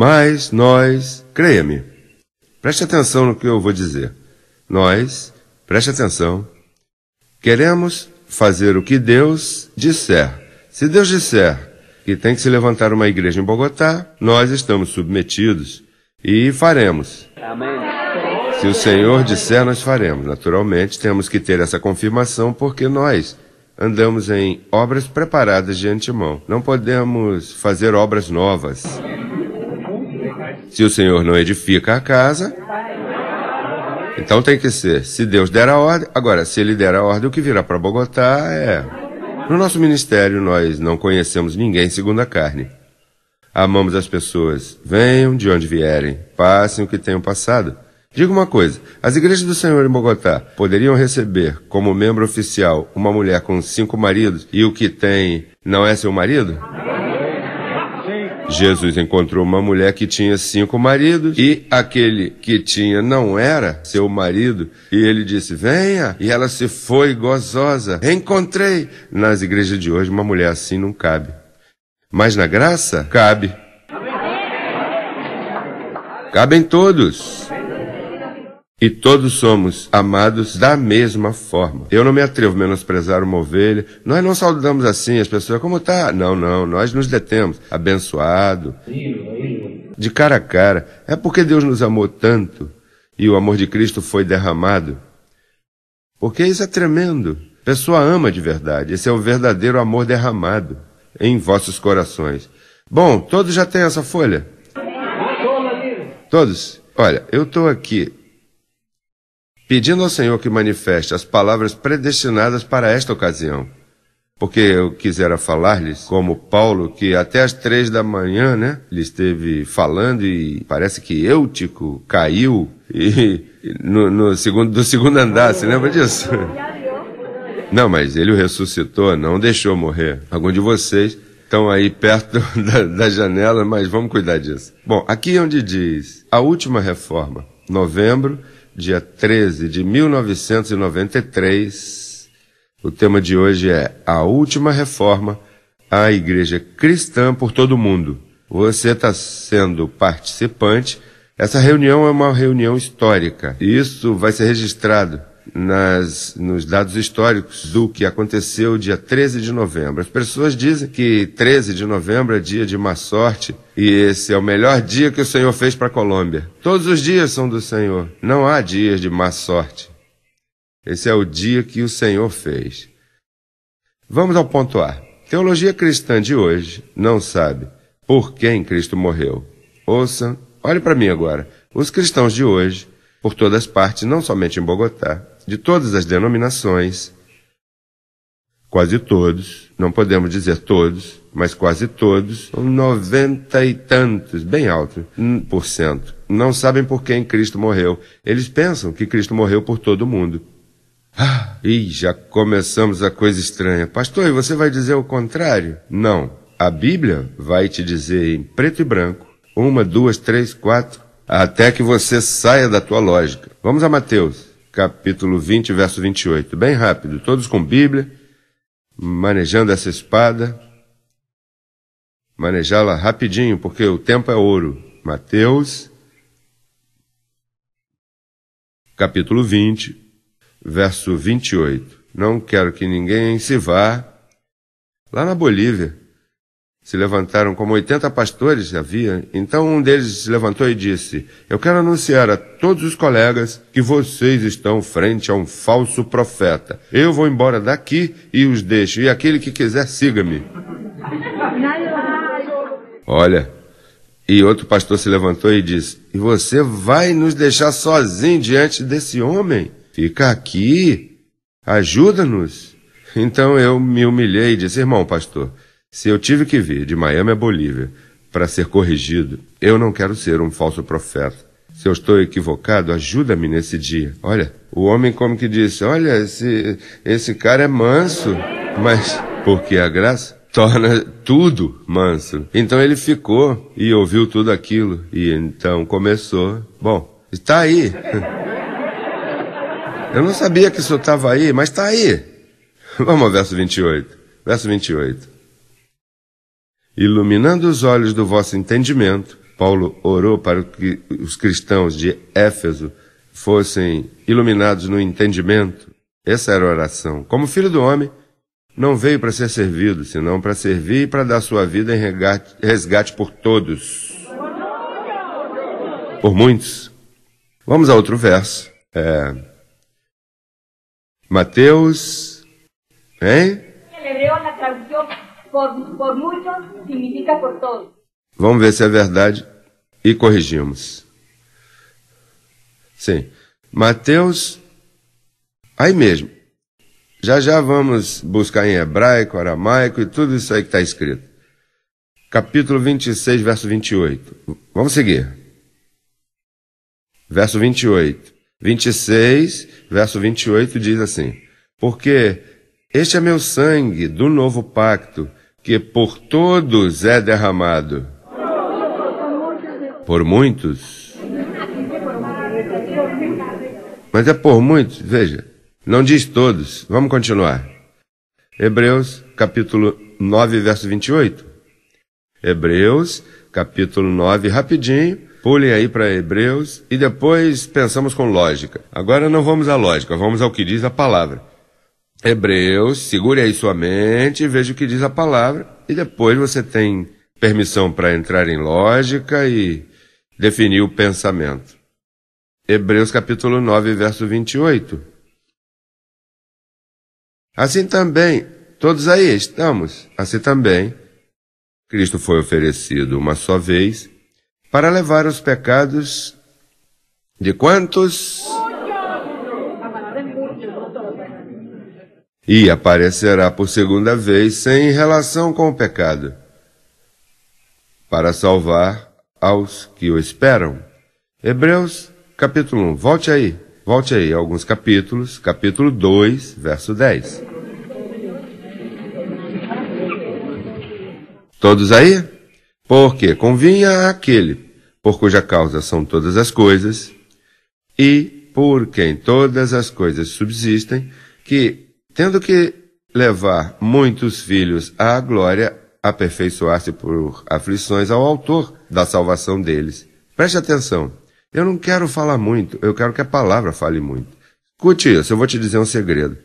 Mas nós, creia-me, preste atenção no que eu vou dizer. Nós, preste atenção, queremos fazer o que Deus disser. Se Deus disser que tem que se levantar uma igreja em Bogotá, nós estamos submetidos e faremos. Amém. Se o Senhor disser, nós faremos. Naturalmente, temos que ter essa confirmação porque nós andamos em obras preparadas de antemão. Não podemos fazer obras novas. Se o Senhor não edifica a casa, então tem que ser. Se Deus der a ordem, agora, se Ele der a ordem, o que virá para Bogotá é. No nosso ministério, nós não conhecemos ninguém segundo a carne. Amamos as pessoas, venham de onde vierem, passem o que tenham passado. Diga uma coisa: as igrejas do Senhor em Bogotá poderiam receber como membro oficial uma mulher com cinco maridos e o que tem não é seu marido? Jesus encontrou uma mulher que tinha cinco maridos e aquele que tinha não era seu marido e ele disse: Venha. E ela se foi gozosa. Encontrei. Nas igrejas de hoje, uma mulher assim não cabe. Mas na graça, cabe. Cabem todos. E todos somos amados da mesma forma. Eu não me atrevo a menosprezar uma ovelha. Nós não saudamos assim as pessoas, como tá? Não, não, nós nos detemos. Abençoado. De cara a cara. É porque Deus nos amou tanto e o amor de Cristo foi derramado. Porque isso é tremendo. A pessoa ama de verdade. Esse é o verdadeiro amor derramado em vossos corações. Bom, todos já têm essa folha? Todos? Olha, eu estou aqui pedindo ao Senhor que manifeste as palavras predestinadas para esta ocasião. Porque eu quisera falar-lhes, como Paulo, que até às três da manhã, né, ele esteve falando e parece que Eutico caiu e, no, no segundo, do segundo andar, se lembra disso? Não, mas ele o ressuscitou, não deixou morrer. Algum de vocês estão aí perto da, da janela, mas vamos cuidar disso. Bom, aqui é onde diz a última reforma, novembro dia 13 de 1993. O tema de hoje é A Última Reforma à Igreja Cristã por Todo o Mundo. Você está sendo participante. Essa reunião é uma reunião histórica. Isso vai ser registrado nas, nos dados históricos do que aconteceu dia 13 de novembro. As pessoas dizem que 13 de novembro é dia de má sorte e esse é o melhor dia que o Senhor fez para a Colômbia. Todos os dias são do Senhor, não há dias de má sorte. Esse é o dia que o Senhor fez. Vamos ao ponto A. Teologia cristã de hoje não sabe por quem Cristo morreu. Ouçam, olhe para mim agora. Os cristãos de hoje, por todas partes, não somente em Bogotá, de todas as denominações, quase todos, não podemos dizer todos, mas quase todos, noventa e tantos, bem alto, por cento, não sabem por quem Cristo morreu. Eles pensam que Cristo morreu por todo mundo. Ah, e já começamos a coisa estranha. Pastor, e você vai dizer o contrário? Não. A Bíblia vai te dizer em preto e branco, uma, duas, três, quatro, até que você saia da tua lógica. Vamos a Mateus capítulo 20, verso 28. Bem rápido, todos com Bíblia, manejando essa espada. Manejá-la rapidinho, porque o tempo é ouro. Mateus, capítulo 20, verso 28. Não quero que ninguém se vá lá na Bolívia se levantaram, como 80 pastores havia, então um deles se levantou e disse, eu quero anunciar a todos os colegas que vocês estão frente a um falso profeta. Eu vou embora daqui e os deixo, e aquele que quiser siga-me. Olha, e outro pastor se levantou e disse, e você vai nos deixar sozinho diante desse homem? Fica aqui, ajuda-nos. Então eu me humilhei e disse, irmão pastor, se eu tive que vir de Miami a Bolívia para ser corrigido, eu não quero ser um falso profeta. Se eu estou equivocado, ajuda-me nesse dia. Olha, o homem como que disse: Olha, esse, esse cara é manso, mas porque a graça torna tudo manso. Então ele ficou e ouviu tudo aquilo. E então começou. Bom, está aí. Eu não sabia que isso estava aí, mas está aí. Vamos ao verso 28. Verso 28. Iluminando os olhos do vosso entendimento, Paulo orou para que os cristãos de Éfeso fossem iluminados no entendimento. Essa era a oração. Como filho do homem, não veio para ser servido, senão para servir e para dar sua vida em resgate por todos. Por muitos. Vamos a outro verso. É... Mateus. Hein? Por, por muitos significa por todos. Vamos ver se é verdade e corrigimos. Sim. Mateus, aí mesmo. Já já vamos buscar em hebraico, aramaico e tudo isso aí que está escrito. Capítulo 26, verso 28. Vamos seguir. Verso 28. 26, verso 28 diz assim: Porque este é meu sangue do novo pacto, que por todos é derramado. Por muitos. Mas é por muitos, veja, não diz todos. Vamos continuar. Hebreus capítulo 9, verso 28. Hebreus capítulo 9, rapidinho. Pulem aí para Hebreus e depois pensamos com lógica. Agora não vamos à lógica, vamos ao que diz a palavra. Hebreus, segure aí sua mente e veja o que diz a palavra, e depois você tem permissão para entrar em lógica e definir o pensamento. Hebreus capítulo 9, verso 28. Assim também, todos aí estamos, assim também, Cristo foi oferecido uma só vez para levar os pecados de quantos? e aparecerá por segunda vez sem relação com o pecado, para salvar aos que o esperam. Hebreus capítulo 1, volte aí, volte aí alguns capítulos, capítulo 2, verso 10. Todos aí? Porque convinha aquele, por cuja causa são todas as coisas, e por quem todas as coisas subsistem, que tendo que levar muitos filhos à glória, aperfeiçoar-se por aflições ao autor da salvação deles. Preste atenção. Eu não quero falar muito, eu quero que a palavra fale muito. Escute isso, eu vou te dizer um segredo.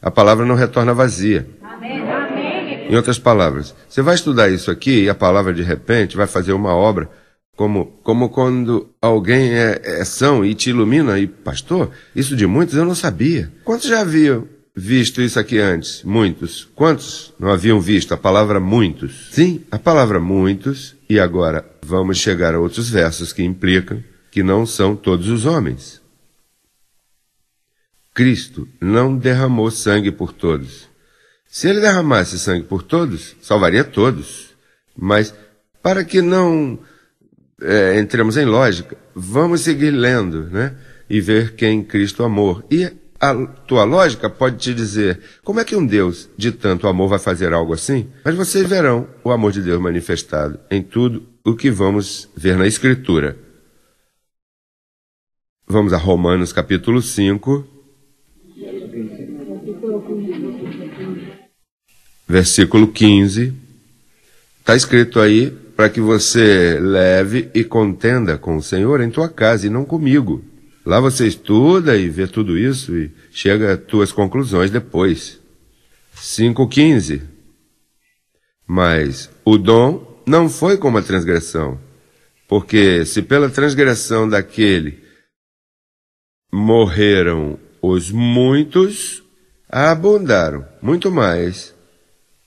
A palavra não retorna vazia. Amém. Em outras palavras, você vai estudar isso aqui e a palavra de repente vai fazer uma obra como, como quando alguém é, é são e te ilumina e, pastor, isso de muitos eu não sabia. Quantos já viam visto isso aqui antes? Muitos. Quantos não haviam visto a palavra muitos? Sim, a palavra muitos, e agora vamos chegar a outros versos que implicam que não são todos os homens. Cristo não derramou sangue por todos. Se ele derramasse sangue por todos, salvaria todos. Mas, para que não é, entremos em lógica, vamos seguir lendo, né? E ver quem Cristo amou. E a tua lógica pode te dizer, como é que um Deus de tanto amor vai fazer algo assim? Mas vocês verão o amor de Deus manifestado em tudo o que vamos ver na Escritura. Vamos a Romanos capítulo 5, versículo 15. Está escrito aí para que você leve e contenda com o Senhor em tua casa e não comigo Lá você estuda e vê tudo isso e chega às tuas conclusões depois. 5.15 Mas o dom não foi como a transgressão, porque se pela transgressão daquele morreram os muitos, abundaram muito mais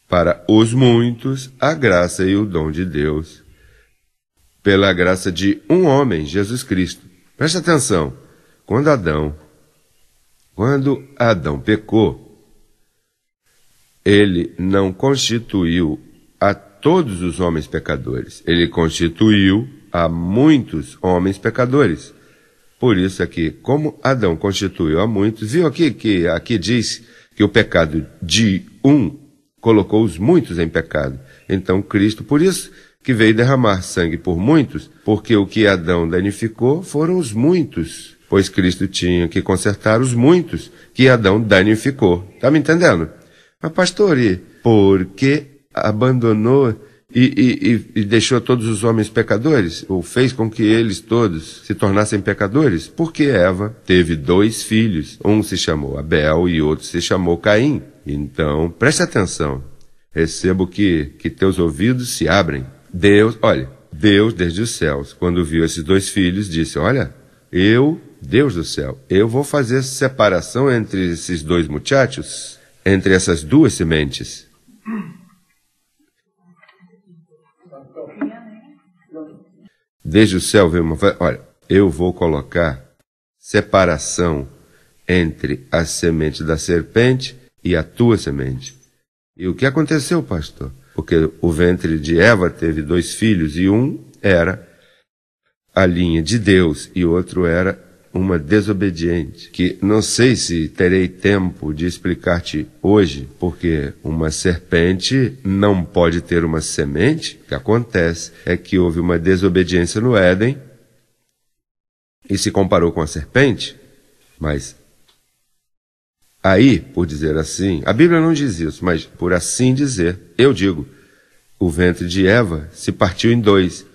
para os muitos a graça e o dom de Deus, pela graça de um homem, Jesus Cristo. Presta atenção. Quando Adão, quando Adão pecou, ele não constituiu a todos os homens pecadores, ele constituiu a muitos homens pecadores. Por isso aqui, é como Adão constituiu a muitos, viu aqui que aqui diz que o pecado de um colocou os muitos em pecado. Então Cristo, por isso que veio derramar sangue por muitos, porque o que Adão danificou foram os muitos pois Cristo tinha que consertar os muitos que Adão danificou. Tá me entendendo? Mas, pastor, e por que abandonou e, e, e, deixou todos os homens pecadores, ou fez com que eles todos se tornassem pecadores, porque Eva teve dois filhos. Um se chamou Abel e outro se chamou Caim. Então, preste atenção. Recebo que, que teus ouvidos se abrem. Deus, olha, Deus desde os céus, quando viu esses dois filhos, disse, olha, eu Deus do céu, eu vou fazer separação entre esses dois muchachos, entre essas duas sementes. Desde o céu veio uma. Olha, eu vou colocar separação entre a semente da serpente e a tua semente. E o que aconteceu, pastor? Porque o ventre de Eva teve dois filhos e um era a linha de Deus e outro era uma desobediente, que não sei se terei tempo de explicar-te hoje, porque uma serpente não pode ter uma semente. O que acontece é que houve uma desobediência no Éden e se comparou com a serpente, mas aí, por dizer assim, a Bíblia não diz isso, mas por assim dizer, eu digo, o ventre de Eva se partiu em dois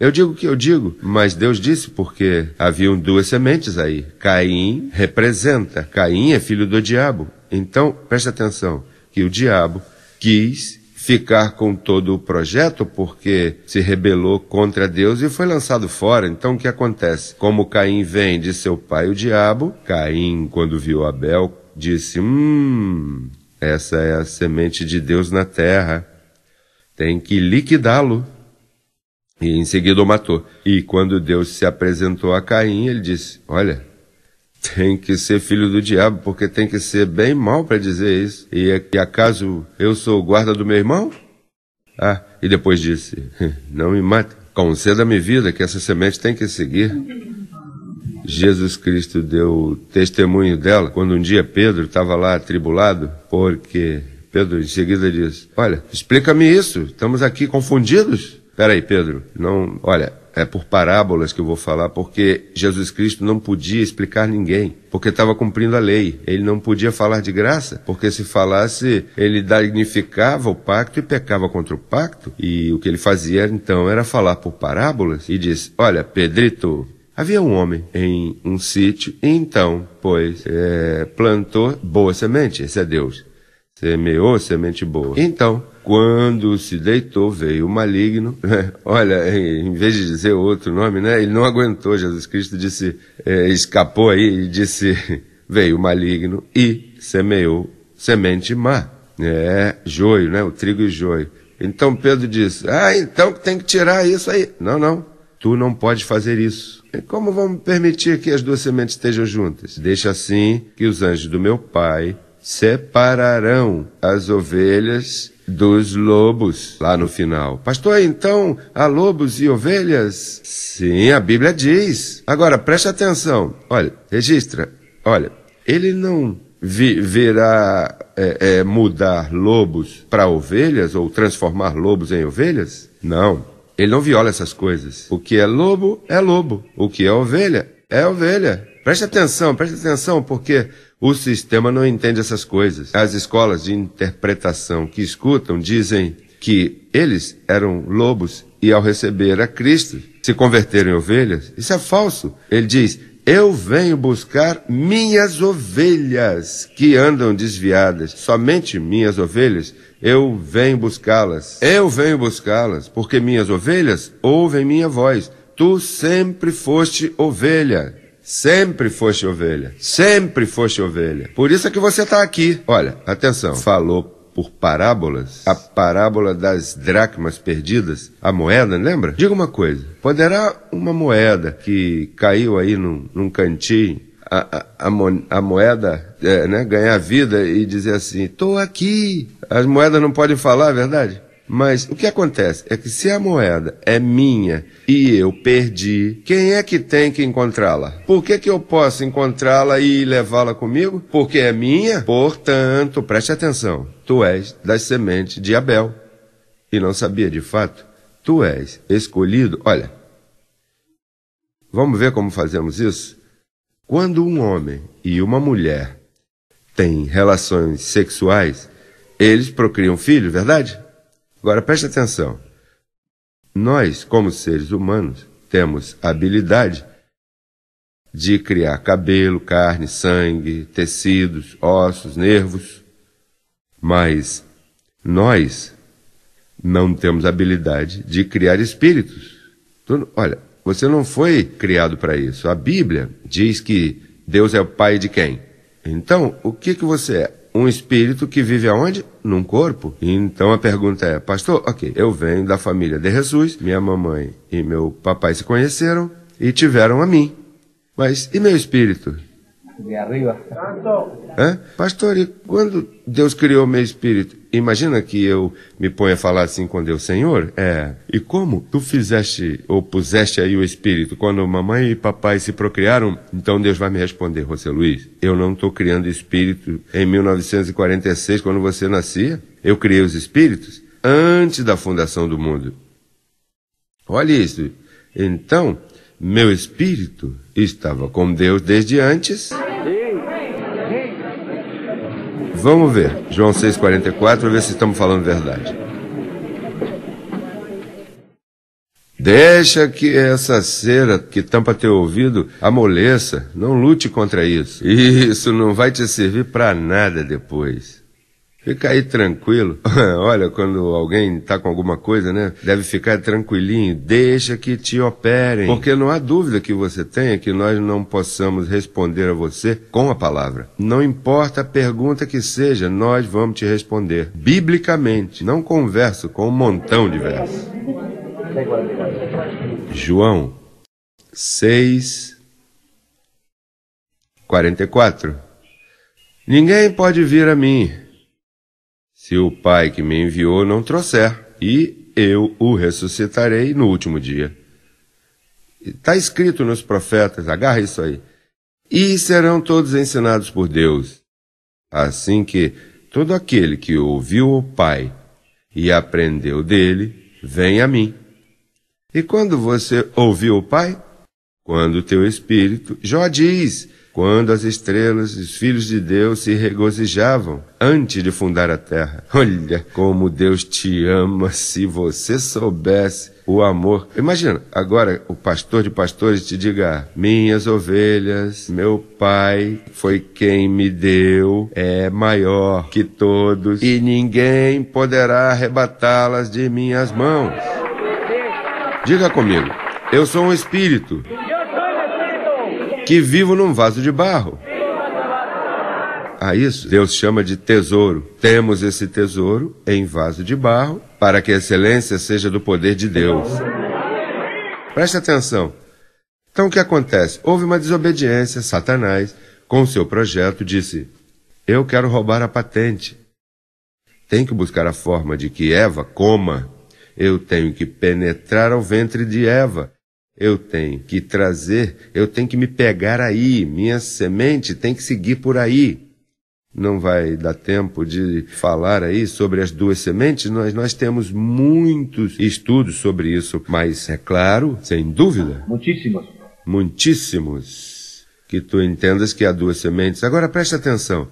eu digo o que eu digo, mas Deus disse porque haviam duas sementes aí. Caim representa. Caim é filho do diabo. Então, preste atenção, que o diabo quis ficar com todo o projeto porque se rebelou contra Deus e foi lançado fora. Então o que acontece? Como Caim vem de seu pai o diabo, Caim, quando viu Abel, disse: Hum, essa é a semente de Deus na terra. Tem que liquidá-lo. E em seguida o matou. E quando Deus se apresentou a Caim, ele disse: Olha, tem que ser filho do diabo, porque tem que ser bem mal para dizer isso. E, e acaso eu sou o guarda do meu irmão? Ah, e depois disse: Não me mate, conceda-me vida, que essa semente tem que seguir. Jesus Cristo deu testemunho dela quando um dia Pedro estava lá atribulado, porque Pedro em seguida disse: Olha, explica-me isso, estamos aqui confundidos. Espera aí, Pedro, não, olha, é por parábolas que eu vou falar, porque Jesus Cristo não podia explicar ninguém, porque estava cumprindo a lei. Ele não podia falar de graça, porque se falasse, ele dignificava o pacto e pecava contra o pacto. E o que ele fazia então era falar por parábolas e diz: Olha, Pedrito, Havia um homem em um sítio, e então, pois, é, plantou boa semente, esse é Deus. Semeou semente boa. Então, quando se deitou, veio o maligno. Olha, em vez de dizer outro nome, né? Ele não aguentou. Jesus Cristo disse, é, escapou aí e disse, veio o maligno e semeou semente má. É, joio, né? O trigo e joio. Então Pedro disse, ah, então tem que tirar isso aí. Não, não. Tu não pode fazer isso. E como vamos permitir que as duas sementes estejam juntas? Deixa assim que os anjos do meu pai separarão as ovelhas dos lobos, lá no final. Pastor, então há lobos e ovelhas? Sim, a Bíblia diz. Agora, preste atenção. Olha, registra. Olha, ele não vi, virá é, é, mudar lobos para ovelhas ou transformar lobos em ovelhas? Não. Ele não viola essas coisas. O que é lobo é lobo. O que é ovelha é ovelha. Preste atenção, preste atenção, porque o sistema não entende essas coisas. As escolas de interpretação que escutam dizem que eles eram lobos e ao receber a Cristo se converteram em ovelhas. Isso é falso. Ele diz: Eu venho buscar minhas ovelhas que andam desviadas, somente minhas ovelhas. Eu venho buscá-las. Eu venho buscá-las, porque minhas ovelhas ouvem minha voz. Tu sempre foste ovelha. Sempre foste ovelha. Sempre foste ovelha. Por isso é que você está aqui. Olha, atenção. Falou por parábolas, a parábola das dracmas perdidas, a moeda, lembra? Diga uma coisa: poderá uma moeda que caiu aí num, num cantinho, a, a, a, moeda é, né, ganhar vida e dizer assim: tô aqui. As moedas não podem falar é verdade? Mas o que acontece é que se a moeda é minha e eu perdi, quem é que tem que encontrá-la? Por que, que eu posso encontrá-la e levá-la comigo? Porque é minha, portanto, preste atenção, tu és das sementes de Abel. E não sabia de fato, tu és escolhido. Olha, vamos ver como fazemos isso? Quando um homem e uma mulher têm relações sexuais, eles procriam filhos, verdade? Agora preste atenção. Nós, como seres humanos, temos a habilidade de criar cabelo, carne, sangue, tecidos, ossos, nervos, mas nós não temos habilidade de criar espíritos. Olha, você não foi criado para isso. A Bíblia diz que Deus é o pai de quem? Então, o que, que você é? um espírito que vive aonde? Num corpo. Então a pergunta é, pastor, ok, eu venho da família de Jesus, minha mamãe e meu papai se conheceram e tiveram a mim. Mas e meu espírito? De arriba. Hã? Pastor, e quando Deus criou meu espírito? imagina que eu me ponha a falar assim com Deus, Senhor, é, e como tu fizeste ou puseste aí o espírito quando mamãe e papai se procriaram? Então Deus vai me responder, José Luiz, eu não estou criando espírito em 1946 quando você nascia. Eu criei os espíritos antes da fundação do mundo. Olha isso. Então, meu espírito estava com Deus desde antes. Vamos ver, João 6,44, ver se estamos falando verdade. Deixa que essa cera que tampa teu ouvido amoleça, não lute contra isso. Isso não vai te servir para nada depois. Fica aí tranquilo. Olha, quando alguém tá com alguma coisa, né? Deve ficar tranquilinho. Deixa que te operem. Porque não há dúvida que você tenha que nós não possamos responder a você com a palavra. Não importa a pergunta que seja, nós vamos te responder. Biblicamente. Não converso com um montão de versos. João 6, 44. Ninguém pode vir a mim se o Pai que me enviou não trouxer, e eu o ressuscitarei no último dia. Está escrito nos profetas, agarra isso aí. E serão todos ensinados por Deus. Assim que todo aquele que ouviu o Pai e aprendeu dele, vem a mim. E quando você ouviu o Pai? Quando o teu espírito, Jó diz, quando as estrelas, os filhos de Deus se regozijavam antes de fundar a terra. Olha como Deus te ama se você soubesse o amor. Imagina, agora o pastor de pastores te diga: minhas ovelhas, meu pai foi quem me deu, é maior que todos, e ninguém poderá arrebatá-las de minhas mãos. Diga comigo, eu sou um espírito que vivo num vaso de barro. A isso, Deus chama de tesouro. Temos esse tesouro em vaso de barro, para que a excelência seja do poder de Deus. Preste atenção. Então o que acontece? Houve uma desobediência. Satanás, com seu projeto, disse: Eu quero roubar a patente. Tem que buscar a forma de que Eva coma. Eu tenho que penetrar ao ventre de Eva eu tenho que trazer, eu tenho que me pegar aí, minha semente tem que seguir por aí. Não vai dar tempo de falar aí sobre as duas sementes, nós, nós temos muitos estudos sobre isso, mas é claro, sem dúvida. Muitíssimos. Muitíssimos. Que tu entendas que há duas sementes. Agora preste atenção.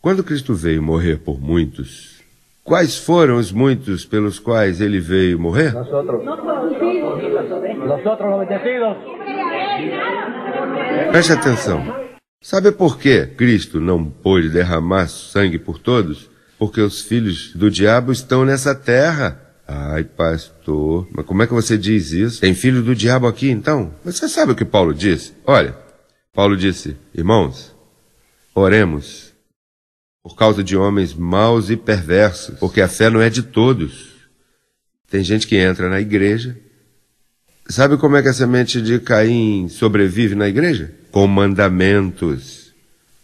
Quando Cristo veio morrer por muitos, quais foram os muitos pelos quais ele veio morrer? Nós outros. Los 92. Preste atenção. Sabe por que Cristo não pôde derramar sangue por todos? Porque os filhos do diabo estão nessa terra. Ai, pastor, mas como é que você diz isso? Tem filho do diabo aqui então? Você sabe o que Paulo disse? Olha, Paulo disse: Irmãos, oremos por causa de homens maus e perversos, porque a fé não é de todos. Tem gente que entra na igreja, Sabe como é que a semente de Caim sobrevive na igreja? Com mandamentos.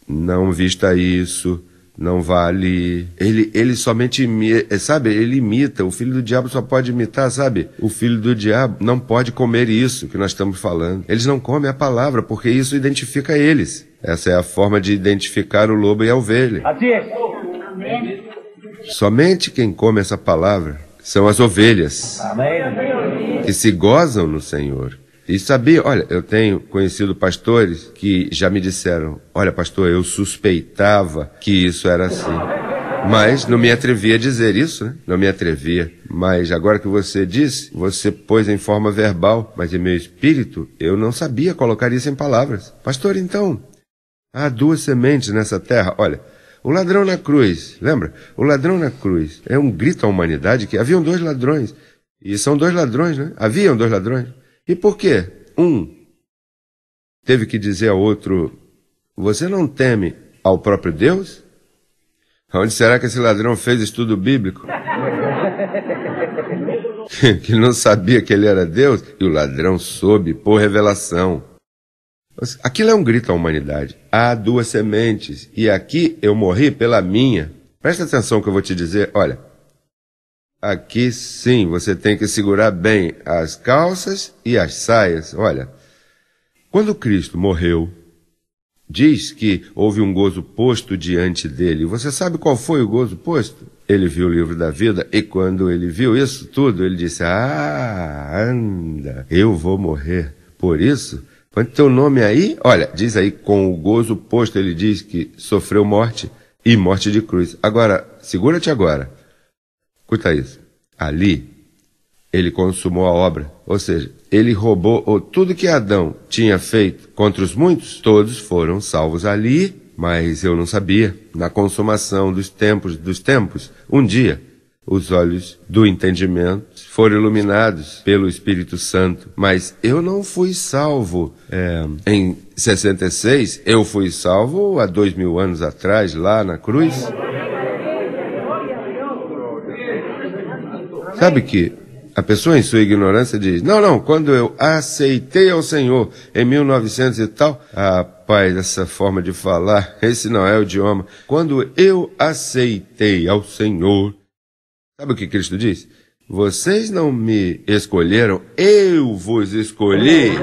Não vista isso, não vale. Ele, ele somente imita, é, sabe? Ele imita. O filho do diabo só pode imitar, sabe? O filho do diabo não pode comer isso que nós estamos falando. Eles não comem a palavra porque isso identifica eles. Essa é a forma de identificar o lobo e a ovelha. Somente quem come essa palavra são as ovelhas. Amém que se gozam no Senhor. E sabia, olha, eu tenho conhecido pastores que já me disseram: Olha, pastor, eu suspeitava que isso era assim. Mas não me atrevia a dizer isso, né? Não me atrevia. Mas agora que você disse, você pôs em forma verbal, mas em meu espírito eu não sabia colocar isso em palavras. Pastor, então, há duas sementes nessa terra. Olha, o ladrão na cruz, lembra? O ladrão na cruz é um grito à humanidade que haviam dois ladrões. E são dois ladrões, né? Haviam dois ladrões. E por quê? Um teve que dizer ao outro: Você não teme ao próprio Deus? Onde será que esse ladrão fez estudo bíblico? que não sabia que ele era Deus e o ladrão soube por revelação. Aquilo é um grito à humanidade. Há duas sementes e aqui eu morri pela minha. Presta atenção que eu vou te dizer. Olha, Aqui sim, você tem que segurar bem as calças e as saias. Olha, quando Cristo morreu, diz que houve um gozo posto diante dele. Você sabe qual foi o gozo posto? Ele viu o livro da vida e quando ele viu isso tudo, ele disse: Ah, anda, eu vou morrer. Por isso, quanto teu nome aí. Olha, diz aí, com o gozo posto, ele diz que sofreu morte e morte de cruz. Agora, segura-te agora. Escuta isso. Ali, ele consumou a obra. Ou seja, ele roubou tudo que Adão tinha feito contra os muitos, todos foram salvos ali, mas eu não sabia. Na consumação dos tempos dos tempos, um dia, os olhos do entendimento foram iluminados pelo Espírito Santo. Mas eu não fui salvo é, em 66, eu fui salvo há dois mil anos atrás, lá na cruz. Sabe que a pessoa, em sua ignorância, diz: Não, não, quando eu aceitei ao Senhor em 1900 e tal, rapaz, essa forma de falar, esse não é o idioma. Quando eu aceitei ao Senhor, sabe o que Cristo diz? Vocês não me escolheram, eu vos escolhi.